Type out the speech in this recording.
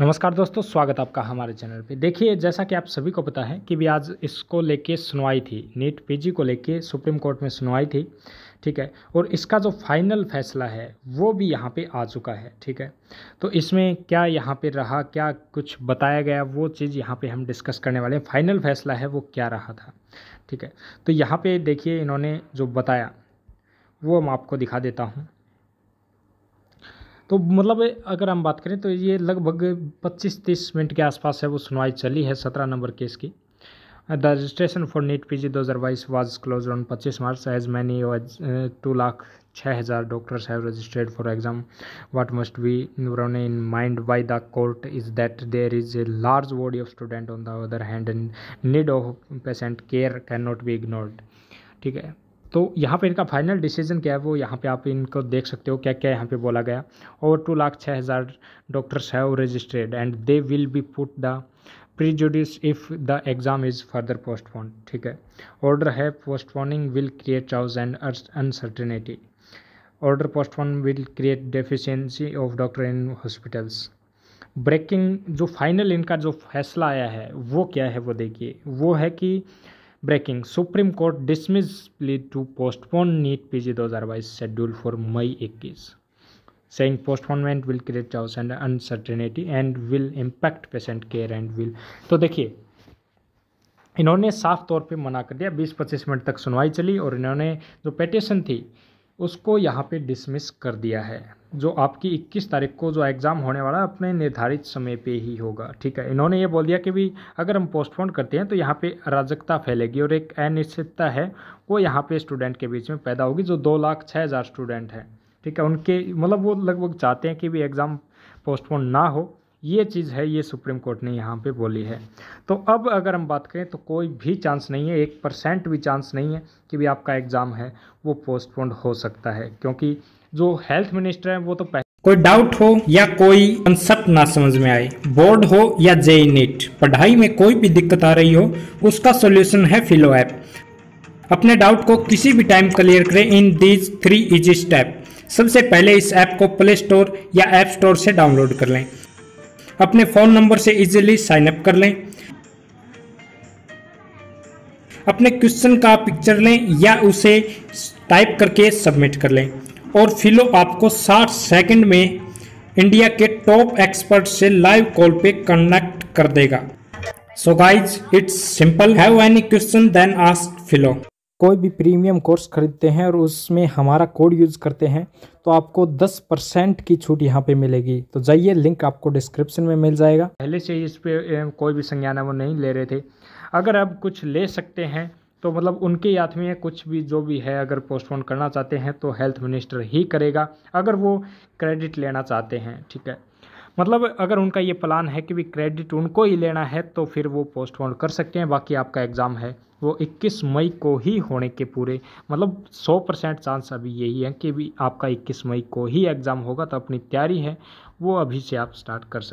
नमस्कार दोस्तों स्वागत आपका हमारे चैनल पे देखिए जैसा कि आप सभी को पता है कि भी आज इसको लेके सुनवाई थी नीट पीजी को लेके सुप्रीम कोर्ट में सुनवाई थी ठीक है और इसका जो फाइनल फैसला है वो भी यहाँ पे आ चुका है ठीक है तो इसमें क्या यहाँ पे रहा क्या कुछ बताया गया वो चीज़ यहाँ पर हम डिस्कस करने वाले हैं फाइनल फैसला है वो क्या रहा था ठीक है तो यहाँ पर देखिए इन्होंने जो बताया वो मैं आपको दिखा देता हूँ तो मतलब अगर हम बात करें तो ये लगभग 25-30 मिनट के आसपास है वो सुनवाई चली है सत्रह नंबर केस की the registration for NEET P G दो हज़ार बाईस वाज क्लोज ऑन पच्चीस March as many two lakh छः हज़ार doctors have registered for exam what must be उन्होंने in mind by the court is that there is a large body of student on the other hand and need of patient care can not be ignored ठीक है तो यहाँ पर इनका final decision क्या है वो यहाँ पे आप इनको देख सकते हो क्या क्या यहाँ पे बोला गया और टू लाख छः हज़ार डॉक्टर्स है वो registered and they will be put the prejudice if the exam is further postpone ठीक है ऑर्डर है postponing will create chaos and uncertainty order postpone will create deficiency of doctor in hospitals breaking जो final इनका जो फैसला आया है वो क्या है वो देखिए वो है कि breaking supreme court dismiss plea to postpone NEET P G दो हजार बाईस शेड्यूल फॉर मई इक्कीस saying postponement will create chaos and uncertainty and will impact patient care and will तो देखिए इन्होंने साफ तौर पे मना कर दिया बीस पच्चीस मिनट तक सुनवाई चली और इन्होंने जो पेटिशन थी उसको यहाँ पे डिसमिस कर दिया है जो आपकी 21 तारीख को जो एग्ज़ाम होने वाला है अपने निर्धारित समय पे ही होगा ठीक है इन्होंने ये बोल दिया कि भी अगर हम पोस्टपोन करते हैं तो यहाँ पे अराजकता फैलेगी और एक अनिश्चितता है वो यहाँ पे स्टूडेंट के बीच में पैदा होगी जो दो लाख छः हज़ार स्टूडेंट हैं ठीक है उनके मतलब वो लगभग चाहते हैं कि भी एग्ज़ाम पोस्टपोन ना हो ये चीज़ है ये सुप्रीम कोर्ट ने यहाँ पे बोली है तो अब अगर हम बात करें तो कोई भी चांस नहीं है एक परसेंट भी चांस नहीं है कि भी आपका एग्ज़ाम है वो पोस्टपोन्ड हो सकता है क्योंकि जो हेल्थ मिनिस्टर है वो तो पहले कोई डाउट हो या कोई कंसेप्ट ना समझ में आए बोर्ड हो या जेई नीट पढ़ाई में कोई भी दिक्कत आ रही हो उसका सोल्यूशन है फिलो ऐप अपने डाउट को किसी भी टाइम क्लियर करें in these three easy step सबसे पहले इस ऐप को प्ले स्टोर या ऐप स्टोर से डाउनलोड कर लें अपने फ़ोन नंबर से इजीली साइन अप कर लें अपने क्वेश्चन का पिक्चर लें या उसे टाइप करके सबमिट कर लें और फिलो आपको 60 सेकंड में इंडिया के टॉप एक्सपर्ट से लाइव कॉल पे कनेक्ट कर देगा so guys it's simple have any question then ask Filo कोई भी प्रीमियम कोर्स खरीदते हैं और उसमें हमारा कोड यूज़ करते हैं तो आपको 10 परसेंट की छूट यहाँ पे मिलेगी तो जाइए लिंक आपको डिस्क्रिप्शन में मिल जाएगा पहले से ही इस पर कोई भी संज्ञान वो नहीं ले रहे थे अगर आप कुछ ले सकते हैं तो मतलब उनके हाथ में कुछ भी जो भी है अगर पोस्टपोन करना चाहते हैं तो हेल्थ मिनिस्टर ही करेगा अगर वो क्रेडिट लेना चाहते हैं ठीक है मतलब अगर उनका ये प्लान है कि भी क्रेडिट उनको ही लेना है तो फिर वो पोस्टपोन कर सकते हैं बाकी आपका एग्ज़ाम है वो 21 मई को ही होने के पूरे मतलब 100 परसेंट चांस अभी यही है कि भी आपका 21 मई को ही एग्ज़ाम होगा तो अपनी तैयारी है वो अभी से आप स्टार्ट कर सकते